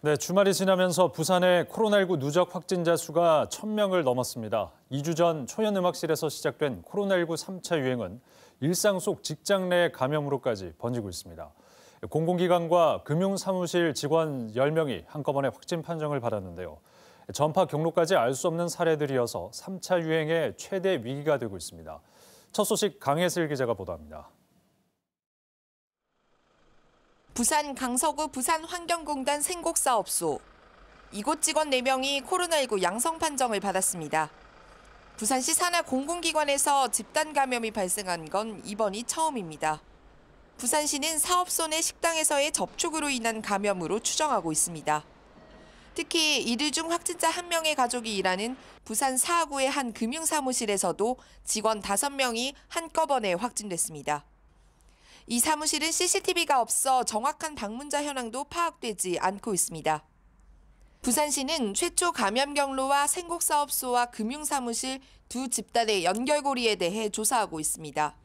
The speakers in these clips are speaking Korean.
네, 주말이 지나면서 부산의 코로나19 누적 확진자 수가 1000명을 넘었습니다. 2주 전 초연음악실에서 시작된 코로나19 3차 유행은 일상 속 직장 내 감염으로까지 번지고 있습니다. 공공기관과 금융사무실 직원 10명이 한꺼번에 확진 판정을 받았는데요. 전파 경로까지 알 수 없는 사례들이어서 3차 유행의 최대 위기가 되고 있습니다. 첫 소식 강혜슬 기자가 보도합니다. 부산 강서구 부산환경공단 생곡사업소. 이곳 직원 4명이 코로나19 양성 판정을 받았습니다. 부산시 산하 공공기관에서 집단 감염이 발생한 건 이번이 처음입니다. 부산시는 사업소 내 식당에서의 접촉으로 인한 감염으로 추정하고 있습니다. 특히 이들 중 확진자 1명의 가족이 일하는 부산 사하구의 한 금융사무실에서도 직원 5명이 한꺼번에 확진됐습니다. 이 사무실은 CCTV가 없어 정확한 방문자 현황도 파악되지 않고 있습니다. 부산시는 최초 감염 경로와 생곡사업소와 금융사무실 두 집단의 연결고리에 대해 조사하고 있습니다.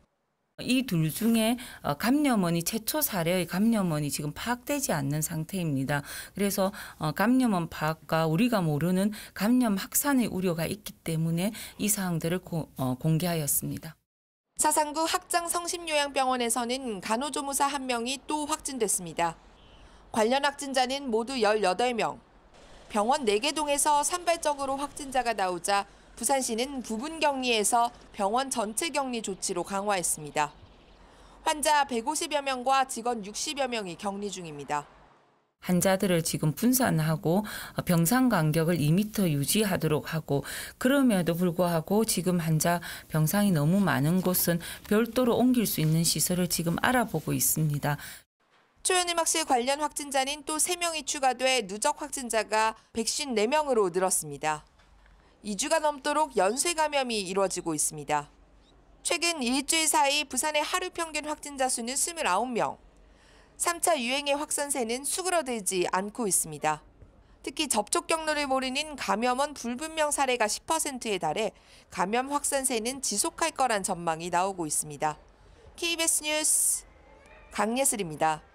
이 둘 중에 어, 감염원이 최초 사례의 감염원이 지금 파악되지 않는 상태입니다. 그래서 어, 감염원 파악과 우리가 모르는 감염 확산의 우려가 있기 때문에 이 사항들을 어, 공개하였습니다. 사상구 학장 성심요양병원에서는 간호조무사 한명이또 확진됐습니다. 관련 확진자는 모두 18명. 병원 4개 동에서 산발적으로 확진자가 나오자 부산시는 부분 격리에서 병원 전체 격리 조치로 강화했습니다. 환자 150여 명과 직원 60여 명이 격리 중입니다. 환자들을 지금 분산하고 어, 병상 간격을 2미터 유지하도록 하고 그럼에도 불구하고 지금 환자 병상이 너무 많은 곳은 별도로 옮길 수 있는 시설을 지금 알아보고 있습니다. 초연음악실 관련 확진자는 또 3명이 추가돼 누적 확진자가 154명으로 늘었습니다. 2주가 넘도록 연쇄 감염이 이루어지고 있습니다. 최근 일주일 사이 부산의 하루 평균 확진자 수는 29명, 3차 유행의 확산세는 수그러들지 않고 있습니다. 특히 접촉 경로를 모르는 감염원 불분명 사례가 10%에 달해 감염 확산세는 지속할 거란 전망이 나오고 있습니다. KBS 뉴스 강예슬입니다.